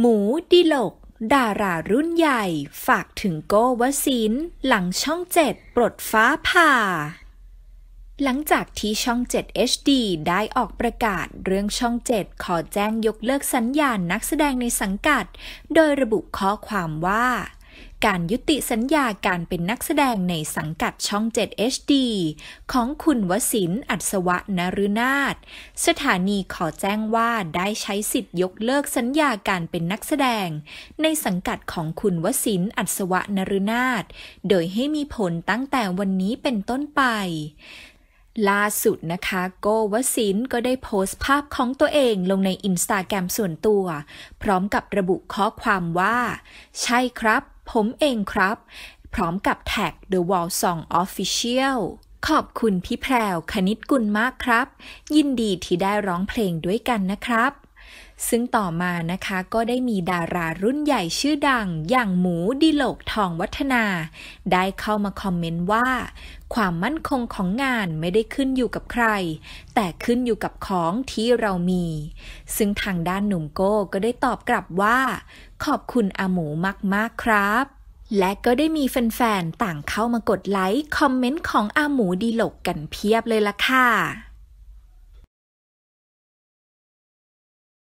หมูดิลก ดารารุ่นใหญ่ ฝากถึงโกวศินหลังช่องเจ็ดปลดฟ้าผ่า หลังจากที่ช่อง 7 HD ได้ออกประกาศเรื่องช่อง 7 ขอแจ้งยกเลิกสัญญาณนักแสดงในสังกัด โดยระบุข้อความว่าการยุติสัญญาการเป็นนักแสดงในสังกัดช่อง 7 HD ของคุณวศินอัศวะนรุนาถสถานีขอแจ้งว่าได้ใช้สิทธิ์ยกเลิกสัญญาการเป็นนักแสดงในสังกัดของคุณวศินอัศวะนรุนาถโดยให้มีผลตั้งแต่วันนี้เป็นต้นไปล่าสุดนะคะโกวศินก็ได้โพสต์ภาพของตัวเองลงในอินสตาแกรมส่วนตัว พร้อมกับระบุข้อความว่า ใช่ครับ ผมเองครับ พร้อมกับแท็ก The Wall Song Official ขอบคุณพี่แพรวคณิตกุลมากครับ ยินดีที่ได้ร้องเพลงด้วยกันนะครับซึ่งต่อมานะคะก็ได้มีดารารุ่นใหญ่ชื่อดังอย่างหมูดิโลกทองวัฒนา ได้เข้ามาคอมเมนต์ว่า ความมั่นคงของงานไม่ได้ขึ้นอยู่กับใคร แต่ขึ้นอยู่กับของที่เรามี ซึ่งทางด้านหนุ่มโก้ก็ได้ตอบกลับว่า ขอบคุณอาหมูมากๆครับ และก็ได้มีแฟนๆต่างเข้ามากดไลค์คอมเมนต์ของอาหมูดีหลกกันเพียบเลยล่ะค่ะ